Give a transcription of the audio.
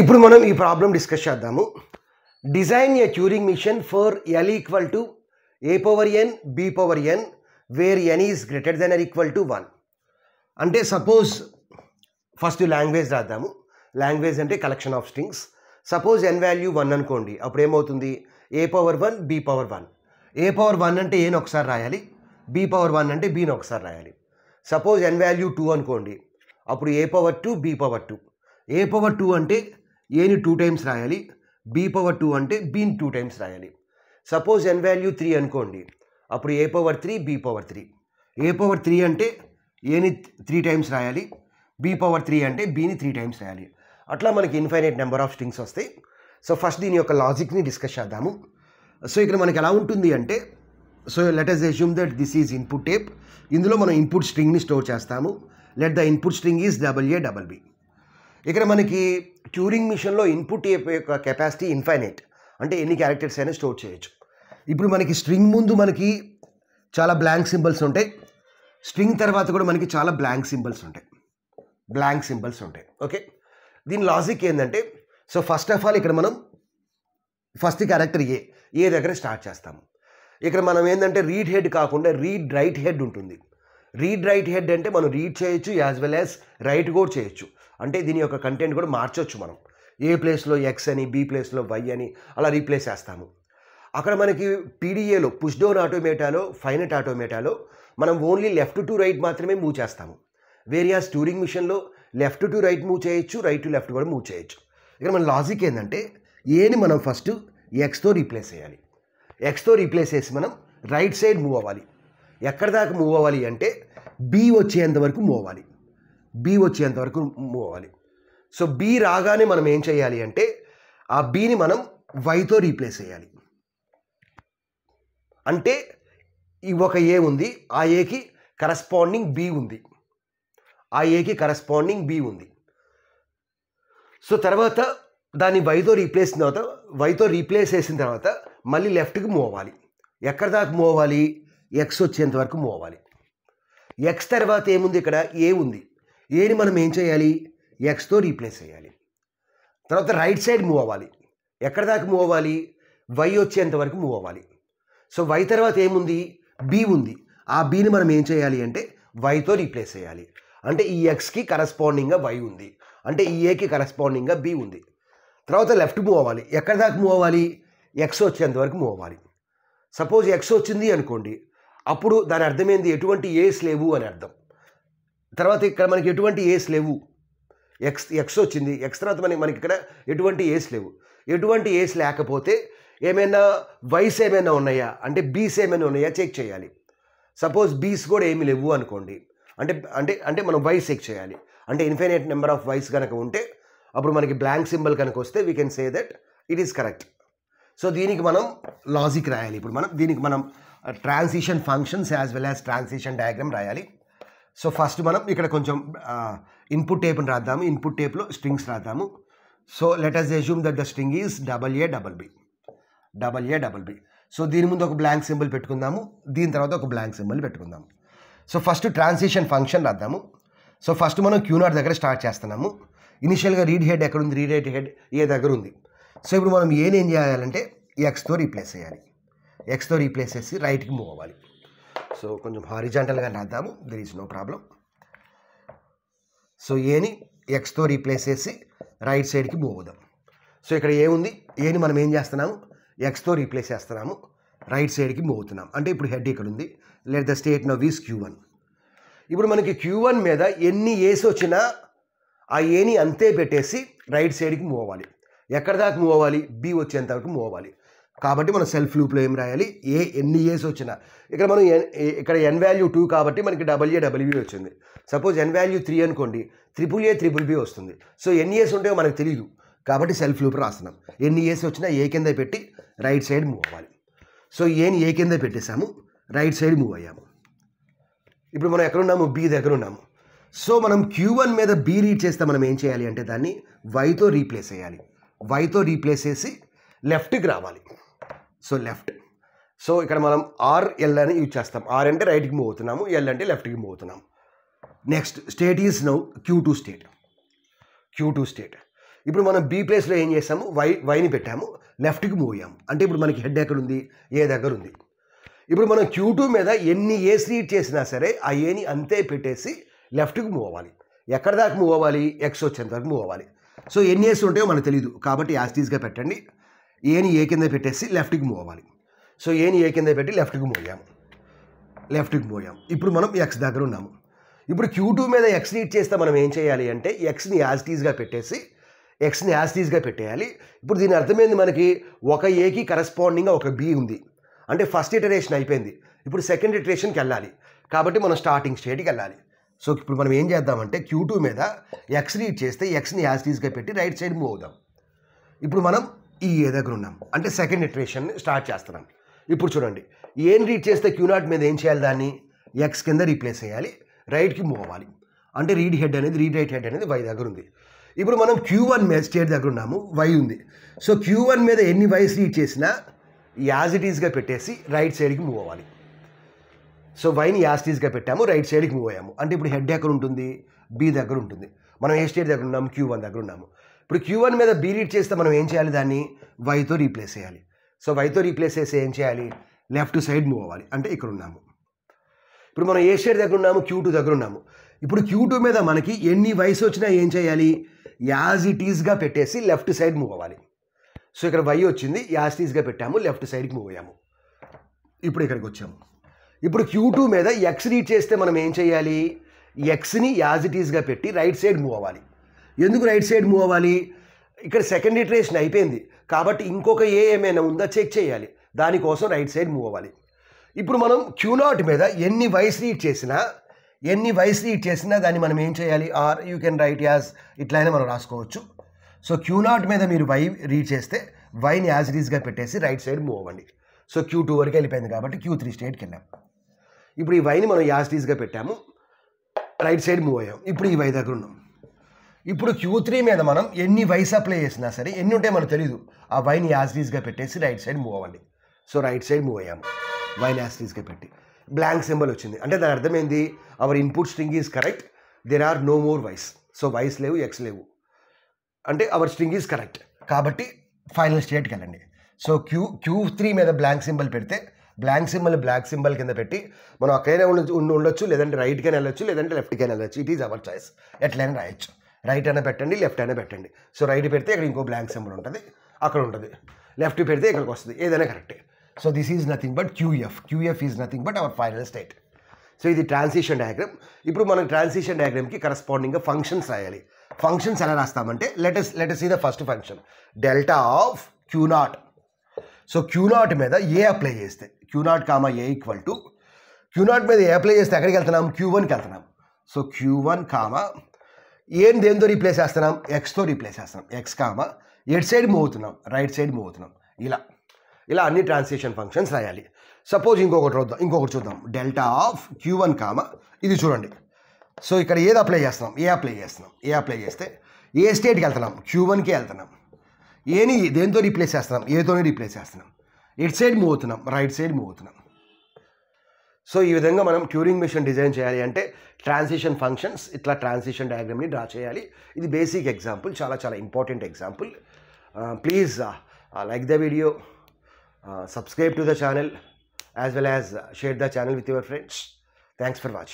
ఇప్పుడు మనం ఈ ప్రాబ్లం డిస్కస్ చేద్దాము design a Turing machine for L equal to a power n b power n where n is greater than or equal to one అంటే suppose first language రాద్దాము language అంటే collection of strings suppose n value one అనుకోండి అప్పుడు ఏమవుతుంది a power one b power one a power one అంటే ఏని ఒకసారి రాయాలి బి పవర్ వన్ అంటే బీని ఒకసారి రాయాలి సపోజ్ ఎన్ వాల్యూ టూ అనుకోండి అప్పుడు a power two b power two a power two అంటే ఏని టూ టైమ్స్ రాయాలి బీ పవర్ టూ అంటే బీని టూ టైమ్స్ రాయాలి సపోజ్ ఎన్ వాల్యూ త్రీ అనుకోండి అప్పుడు a power three b power three a power three అంటే ఏని త్రీ టైమ్స్ రాయాలి బీ పవర్ త్రీ అంటే బీని త్రీ టైమ్స్ రాయాలి అట్లా మనకి ఇన్ఫైనైట్ నెంబర్ ఆఫ్ స్ట్రింగ్స్ వస్తాయి సో ఫస్ట్ దీని యొక్క లాజిక్ని డిస్కస్ చేద్దాము సో ఇక్కడ మనకి ఎలా ఉంటుంది అంటే so let us assume that this is input tape ఇందులో మనం ఇన్పుట్ స్ట్రింగ్ని స్టోర్ చేస్తాము let the input string is double a double b ఇక్కడ మనకి ట్యూరింగ్ మిషన్లో ఇన్పుట్ యొక్క కెపాసిటీ ఇన్ఫైనైట్ అంటే ఎన్ని క్యారెక్టర్స్ అయినా స్టోర్ చేయొచ్చు ఇప్పుడు మనకి స్ట్రింగ్ ముందు మనకి చాలా బ్లాంక్ సింబల్స్ ఉంటాయి స్ట్రింగ్ తర్వాత కూడా మనకి చాలా బ్లాంక్ సింబల్స్ ఉంటాయి బ్లాంక్ సింబల్స్ ఉంటాయి ఓకే దీని లాజిక్ ఏంటంటే సో ఫస్ట్ ఆఫ్ ఆల్ ఇక్కడ మనం ఫస్ట్ క్యారెక్టర్ ఏ ఏ దగ్గర స్టార్ట్ చేస్తాము ఇక్కడ మనం ఏంటంటే రీడ్ హెడ్ కాకుండా రీడ్ రైట్ హెడ్ ఉంటుంది రీడ్ రైట్ హెడ్ అంటే మనం రీడ్ చేయొచ్చు యాజ్ వెల్ యాజ్ రైట్ కూడా చేయొచ్చు అంటే దీని యొక్క కంటెంట్ కూడా మార్చవచ్చు మనం ఏ ప్లేస్లో ఎక్స్ అని బి ప్లేస్లో వై అని అలా రీప్లేస్ చేస్తాము అక్కడ మనకి పీడిఏలో పుష్ ఆటోమేటాలో ఫైనట్ ఆటోమేటాలో మనం ఓన్లీ లెఫ్ట్ టు రైట్ మాత్రమే మూవ్ చేస్తాము వేరియాస్ టూరింగ్ మిషన్లో లెఫ్ట్ టు రైట్ మూవ్ చేయొచ్చు రైట్ టు లెఫ్ట్ కూడా మూవ్ చేయొచ్చు ఇక్కడ మన లాజిక్ ఏంటంటే ఏని మనం ఫస్ట్ ఎక్స్తో రీప్లేస్ చేయాలి ఎక్స్తో రీప్లేస్ చేసి మనం రైట్ సైడ్ మూవ్ అవ్వాలి ఎక్కడ దాకా మూవ్ అవ్వాలి అంటే బి వచ్చేంత వరకు మూవ్ అవ్వాలి బి వచ్చేంత వరకు మూవ్ అవ్వాలి సో బి రాగానే మనం ఏం చేయాలి అంటే ఆ బిని మనం వైతో రీప్లేస్ చేయాలి అంటే ఒక ఏ ఉంది ఆ ఏకి కరస్పాండింగ్ బి ఉంది ఆ ఏకి కరస్పాండింగ్ బి ఉంది సో తర్వాత దాన్ని వైతో రీప్లేస్ తర్వాత వైతో రీప్లేస్ చేసిన తర్వాత మళ్ళీ లెఫ్ట్కి మూవ్ అవ్వాలి ఎక్కడ దాకా మూవ్ అవ్వాలి ఎక్స్ వచ్చేంత వరకు మూవ్ అవ్వాలి ఎక్స్ తర్వాత ఏముంది ఇక్కడ ఏ ఉంది ఏని మనం ఏం చేయాలి ఎక్స్తో రీప్లేస్ చేయాలి తర్వాత రైట్ సైడ్ మూవ్ అవ్వాలి ఎక్కడ దాకా మూవ్ అవ్వాలి వై వచ్చేంత వరకు మూవ్ అవ్వాలి సో వై తర్వాత ఏముంది బి ఉంది ఆ బీని మనం ఏం చేయాలి అంటే వైతో రీప్లేస్ చేయాలి అంటే ఈ ఎక్స్కి కరస్పాండింగ్గా వై ఉంది అంటే ఈ ఏకి కరస్పాండింగ్గా బి ఉంది తర్వాత లెఫ్ట్ మూవ్ అవ్వాలి ఎక్కడ దాకా మూవ్ అవ్వాలి ఎక్స్ వచ్చేంత వరకు మూవ్ అవ్వాలి సపోజ్ ఎక్స్ వచ్చింది అనుకోండి అప్పుడు దాని అర్థమైంది ఎటువంటి ఏస్ లేవు అని అర్థం తర్వాత ఇక్కడ మనకి ఎటువంటి ఏస్ లేవు ఎక్స్ ఎక్స్ వచ్చింది ఎక్స్ తర్వాత మనకి మనకి ఇక్కడ ఎటువంటి ఏస్ లేవు ఎటువంటి ఏస్ లేకపోతే ఏమైనా వైస్ ఏమైనా ఉన్నాయా అంటే బీస్ ఏమైనా ఉన్నాయా చెక్ చేయాలి సపోజ్ బీస్ కూడా ఏమి లేవు అనుకోండి అంటే అంటే అంటే మనం వైస్ చెక్ చేయాలి అంటే ఇన్ఫినైట్ నెంబర్ ఆఫ్ వైస్ కనుక ఉంటే అప్పుడు మనకి బ్లాంక్ సింబల్ కనుక వస్తే we can say that it is correct so దీనికి మనం లాజిక్ రాయాలి ఇప్పుడు మనం దీనికి మనం transition functions as well as transition diagram రాయాలి సో ఫస్ట్ మనం ఇక్కడ కొంచెం ఇన్పుట్ టేప్ని రాద్దాము ఇన్పుట్ టేప్లో స్ట్రింగ్స్ రాద్దాము so let us assume that the string is double a double b double a double b so దీని ముందు ఒక బ్లాంక్ సింబల్ పెట్టుకుందాము దీని తర్వాత ఒక బ్లాంక్ సింబల్ పెట్టుకుందాము సో ఫస్ట్ ట్రాన్సిషన్ ఫంక్షన్ రాద్దాము సో ఫస్ట్ మనం క్యూనార్ దగ్గర స్టార్ట్ చేస్తున్నాము ఇనిషియల్గా రీడ్ హెడ్ ఎక్కడ ఉంది రీడ్ హెడ్ హెడ్ ఏ దగ్గర ఉంది సో ఇప్పుడు మనం ఏం ఏం చేయాలంటే ఎక్స్తో రీప్లేస్ చేయాలి ఎక్స్తో రీప్లేస్ చేసి రైట్కి మూవ్ అవ్వాలి సో కొంచెం హారిజాంటల్గా రాద్దాము there is no problem so ఏని ఎక్స్తో రీప్లేస్ చేసి రైట్ సైడ్కి మూవ్ అవుదాం సో ఇక్కడ ఏముంది ఏని మనం ఏం చేస్తున్నాము ఎక్స్తో రీప్లేస్ చేస్తున్నాము రైట్ సైడ్కి మూవ్ అవుతున్నాం అంటే ఇప్పుడు హెడ్ ఇక్కడ ఉంది let the state now is q one ఇప్పుడు మనకి క్యూ వన్ మీద ఎన్ని ఏస్ వచ్చినా ఆ ఏని అంతే పెట్టేసి రైట్ సైడ్కి మూవ్ అవ్వాలి ఎక్కడ దాకా మూవ్ అవ్వాలి బి వచ్చేంత వరకు మూవ్ అవ్వాలి కాబట్టి మనం సెల్ఫ్ లూప్లో ఏం రాయాలి ఏ ఎన్ని ఏస్ వచ్చినా ఇక్కడ మనం ఇక్కడ ఎన్ వాల్యూ టూ కాబట్టి మనకి డబల్ఏ డబ్ల్యూబీ e వచ్చింది సపోజ్ ఎన్ వాల్యూ త్రీ అనుకోండి త్రిపుల్ ఏ త్రిపుల్ బి వస్తుంది సో ఎన్ని ఏస్ ఉంటాయో మనకు తెలియదు కాబట్టి సెల్ఫ్ లూప్ రాస్తున్నాం ఎన్ని ఏస్ వచ్చినా ఏ కింద పెట్టి రైట్ సైడ్ మూవ్ అవ్వాలి సో ఏని ఏ కింద పెట్టేశాము రైట్ సైడ్ మూవ్ అయ్యాము ఇప్పుడు మనం ఎక్కడున్నాము బి దగ్గర ఉన్నాము సో మనం క్యూ వన్ మీద బి రీడ్ చేస్తే మనం ఏం చేయాలి అంటే దాన్ని వైతో రీప్లేస్ చేయాలి వైతో రీప్లేస్ చేసి లెఫ్ట్కి రావాలి సో లెఫ్ట్ సో ఇక్కడ మనం ఆర్ ఎల్ అని యూజ్ చేస్తాం ఆర్ అంటే రైట్కి మూవ్ అవుతున్నాము ఎల్ అంటే లెఫ్ట్కి మూవ్ అవుతున్నాం next state is now q two state q two state ఇప్పుడు మనం బీ ప్లేస్లో ఏం చేసాము వై వైని పెట్టాము లెఫ్ట్కి మూవ్ అయ్యాము అంటే ఇప్పుడు మనకి హెడ్ ఎక్కడ ఉంది ఏ దగ్గర ఉంది ఇప్పుడు మనం క్యూ టూ మీద ఎన్ని ఏ స్ట్రీట్ చేసినా సరే ఆ ఏని అంతే పెట్టేసి లెఫ్ట్కి మూవ్ అవ్వాలి ఎక్కడ దాకా మూవ్ అవ్వాలి ఎక్స్ వచ్చేంత వరకు మూవ్ అవ్వాలి సో ఎన్ని ఏస్ ఉంటాయో మనకు తెలియదు కాబట్టి యాస్టీస్గా పెట్టండి ఏని ఏ కింద పెట్టేసి లెఫ్ట్కి మూవ్ అవ్వాలి సో ఏని ఏ కింద పెట్టి లెఫ్ట్కి మోయాం లెఫ్ట్కి మోయాం ఇప్పుడు మనం ఎక్స్ దగ్గర ఉన్నాము ఇప్పుడు క్యూ టూ మీద ఎక్స్ రీడ్ చేస్తే మనం ఏం చేయాలి అంటే ఎక్స్ని యాజిటీస్గా పెట్టేసి ఎక్స్ని యాజిటీస్గా పెట్టేయాలి ఇప్పుడు దీని అర్థమైంది మనకి ఒక ఏకి కరస్పాండింగ్గా ఒక బి ఉంది అంటే ఫస్ట్ ఇటరేషన్ అయిపోయింది ఇప్పుడు సెకండ్ ఇటరేషన్కి వెళ్ళాలి కాబట్టి మనం స్టార్టింగ్ స్టేట్కి వెళ్ళాలి సో ఇప్పుడు మనం ఏం చేద్దామంటే క్యూ టూ మీద ఎక్స్ రీడ్ చేస్తే ఎక్స్ని యాజిటీస్గా పెట్టి రైట్ సైడ్ మూవ్ అవుదాం ఇప్పుడు మనం ఈ ఏ దగ్గర ఉన్నాం అంటే సెకండ్ ఇటరేషన్ స్టార్ట్ చేస్తున్నాం ఇప్పుడు చూడండి ఏం రీడ్ చేస్తే క్యూ నాట్ మీద ఏం చేయాలి దాన్ని ఎక్స్ కింద రీప్లేస్ చేయాలి రైట్కి మూవ్ అవ్వాలి అంటే రీడ్ హెడ్ అనేది రీడ్ రైట్ హెడ్ అనేది వై దగ్గర ఉంది ఇప్పుడు మనం క్యూ వన్ మీద స్టేట్ దగ్గర ఉన్నాము వై ఉంది సో క్యూ వన్ మీద ఎన్ని వైస్ రీడ్ చేసినా యాజ్ ఇట్ ఈజ్గా పెట్టేసి రైట్ సైడ్కి మూవ్ అవ్వాలి సో వైని యాజ్ ఈజ్గా పెట్టాము రైట్ సైడ్కి మూవ్ అయ్యాము అంటే ఇప్పుడు హెడ్ ఎక్కడ ఉంటుంది బి దగ్గర ఉంటుంది మనం ఏ స్టేట్ దగ్గర ఉన్నాము క్యూ వన్ దగ్గర ఉన్నాము ఇప్పుడు క్యూ వన్ మీద బీ రీడ్ చేస్తే మనం ఏం చేయాలి దాన్ని వైతో రీప్లేస్ చేయాలి సో వైతో రీప్లేస్ చేస్తే ఏం చేయాలి లెఫ్ట్ సైడ్ మూవ్ అవ్వాలి అంటే ఇక్కడ ఉన్నాము ఇప్పుడు మనం ఏ షేర్ దగ్గర ఉన్నాము క్యూ టూ దగ్గర ఉన్నాము ఇప్పుడు క్యూ టూ మీద మనకి ఎన్ని వయసు వచ్చినా ఏం చేయాలి యాజ్ ఇట్ ఈజ్గా పెట్టేసి లెఫ్ట్ సైడ్ మూవ్ అవ్వాలి సో ఇక్కడ వై వచ్చింది యాజ్ ఈజ్గా పెట్టాము లెఫ్ట్ సైడ్కి మూవ్ అయ్యాము ఇప్పుడు ఇక్కడికి వచ్చాము ఇప్పుడు క్యూ టూ మీద ఎక్స్ రీడ్ చేస్తే మనం ఏం చేయాలి ఎక్స్ని యాజ్ ఇట్ ఈజ్గా పెట్టి రైట్ సైడ్ మూవ్ అవ్వాలి ఎందుకు రైట్ సైడ్ మూవ్ అవ్వాలి ఇక్కడ సెకండ్ ఇటరేషన్ అయిపోయింది కాబట్టి ఇంకొక ఏ ఏమైనా ఉందా చెక్ చేయాలి దానికోసం రైట్ సైడ్ మూవ్ అవ్వాలి ఇప్పుడు మనం క్యూనాట్ మీద ఎన్ని వైస్ రీడ్ చేసినా ఎన్ని వైస్ రీడ్ చేసినా దాన్ని మనం ఏం చేయాలి or you can write as ఇట్లయినా మనం రాసుకోవచ్చు సో క్యూనాట్ మీద మీరు వై రీడ్ చేస్తే వైని యాజ్ రీజ్గా పెట్టేసి రైట్ సైడ్ మూవ్ అవ్వండి సో క్యూ టూ వరకు వెళ్ళిపోయింది కాబట్టి క్యూ త్రీ స్టేట్కి వెళ్ళాం ఇప్పుడు ఈ వైని మనం యాజ్ రీజ్గా పెట్టాము రైట్ సైడ్ మూవ్ అయ్యాం ఇప్పుడు ఈ వై దగ్గర ఉన్నాం ఇప్పుడు క్యూ త్రీ మీద మనం ఎన్ని వైస్ అప్లై చేసినా సరే ఎన్ని ఉంటాయి మనకు తెలియదు ఆ వైన్ యాజ్రీస్గా పెట్టేసి రైట్ సైడ్ మూవ్ అవ్వండి సో రైట్ సైడ్ మూవ్ అయ్యాము వైన్ యాజ్రీస్గా పెట్టి బ్లాంక్ సింబల్ వచ్చింది అంటే దాని అర్థమైంది our input string is correct there are no more Y's so Y's లేవు ఎక్స్ లేవు అంటే అవర్ స్ట్రింగ్ ఈజ్ కరెక్ట్ కాబట్టి ఫైనల్ స్టేట్కి వెళ్ళండి సో క్యూ క్యూ త్రీ మీద బ్లాంక్ సింబల్ పెడితే బ్లాంక్ సింబల్ బ్లాక్ సింబల్ కింద పెట్టి మనం అక్కడైనా ఉండి ఉండొచ్చు లేదంటే రైట్కైనా వెళ్ళొచ్చు లేదంటే లెఫ్ట్కైనా వెళ్ళొచ్చు ఇట్ ఈజ్ అవర్ చాయిస్ ఎట్లయినా రాయొచ్చు రైట్ అయినా పెట్టండి లెఫ్ట్ అయినా పెట్టండి సో రైట్ పెడితే ఇక్కడ ఇంకో బ్లాంక్ సింబల్ ఉంటుంది అక్కడ ఉంటుంది లెఫ్ట్ పెడితే ఇక్కడికి వస్తుంది ఏదైనా కరెక్టే so this is nothing but q f q f is nothing but our final state so ఇది ట్రాన్సిషన్ డయాగ్రామ్ ఇప్పుడు మనం ట్రాన్సిషన్ డయాగ్రామ్కి కరస్పాండింగ్గా ఫంక్షన్స్ రాయాలి ఫంక్షన్స్ ఎలా రాస్తామంటే లెటెస్ లెటెస్ ఈ the first function delta of q nought so q nought మీద ఏ అప్లై చేస్తే q nought comma A equal to q nought మీద ఏ అప్లై చేస్తే ఎక్కడికి వెళ్తున్నాం క్యూ వన్కి వెళ్తున్నాం సో క్యూ వన్ కామా ఏం దేనితో రీప్లేస్ చేస్తున్నాం ఎక్స్తో రీప్లేస్ చేస్తున్నాం ఎక్స్ కామా ఎడ్ సైడ్ మూవ్ అవుతున్నాం రైట్ సైడ్ మూవ్ అవుతున్నాం ఇలా ఇలా అన్ని ట్రాన్స్లేషన్ ఫంక్షన్స్ రాయాలి సపోజ్ ఇంకొకటి చూద్దాం ఇంకొకటి చూద్దాం delta of q one comma ఇది చూడండి సో ఇక్కడ ఏది అప్లై చేస్తున్నాం ఏ అప్లై చేస్తున్నాం ఏ అప్లై చేస్తే ఏ స్టేట్కి వెళ్తున్నాం క్యూ వన్కి వెళ్తున్నాం ఏని దేంతో రీప్లేస్ చేస్తున్నాం ఏతోనే రీప్లేస్ చేస్తున్నాం ఎడ్ సైడ్ మూవ్ అవుతున్నాం రైట్ సైడ్ మూవ్ అవుతున్నాం సో ఈ విధంగా మనం ట్యూరింగ్ మిషన్ డిజైన్ చేయాలి అంటే ట్రాన్సిషన్ ఫంక్షన్స్ ఇట్లా ట్రాన్సిషన్ డయాగ్రామ్ని డ్రా చేయాలి ఇది బేసిక్ ఎగ్జాంపుల్ చాలా చాలా important example please like the video subscribe to the channel as well as share the channel with your friends thanks for watching